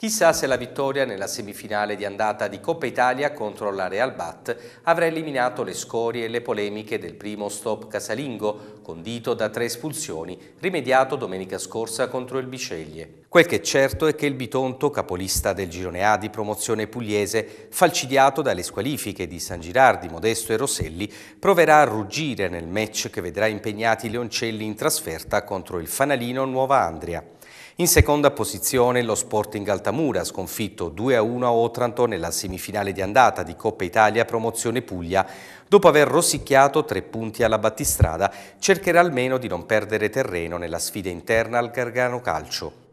Chissà se la vittoria nella semifinale di andata di Coppa Italia contro la Real Bat avrà eliminato le scorie e le polemiche del primo stop casalingo, condito da tre espulsioni, rimediato domenica scorsa contro il Biceglie. Quel che è certo è che il Bitonto, capolista del girone A di promozione pugliese, falcidiato dalle squalifiche di San Girardi, Modesto e Rosselli, proverà a ruggire nel match che vedrà impegnati Leoncelli in trasferta contro il Fanalino Nuova Andria. In seconda posizione lo Sporting Altamura, sconfitto 2-1 a Otranto nella semifinale di andata di Coppa Italia Promozione Puglia, dopo aver rosicchiato tre punti alla battistrada, cercherà almeno di non perdere terreno nella sfida interna al Gargano Calcio.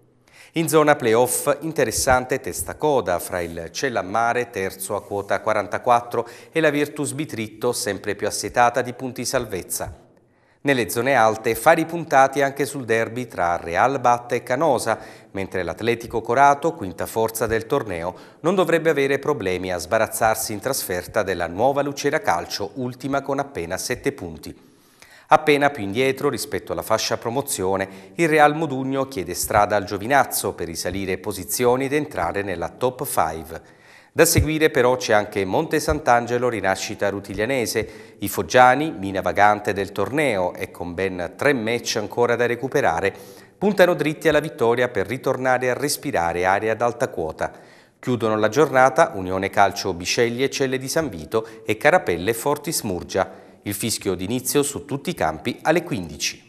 In zona playoff interessante testacoda fra il Cellammare, terzo a quota 44, e la Virtus Bitritto, sempre più assetata di punti salvezza. Nelle zone alte fari puntati anche sul derby tra Real Batte e Canosa, mentre l'Atletico Corato, quinta forza del torneo, non dovrebbe avere problemi a sbarazzarsi in trasferta della nuova Lucera Calcio, ultima con appena 7 punti. Appena più indietro rispetto alla fascia promozione, il Real Modugno chiede strada al Giovinazzo per risalire posizioni ed entrare nella top 5. Da seguire però c'è anche Monte Sant'Angelo Rinascita Rutiglianese, i Foggiani, mina vagante del torneo e con ben tre match ancora da recuperare, puntano dritti alla vittoria per ritornare a respirare aria ad alta quota. Chiudono la giornata Unione Calcio Bisceglie Celle di San Vito e Carapelle Forti Smurgia. Il fischio d'inizio su tutti i campi alle 15.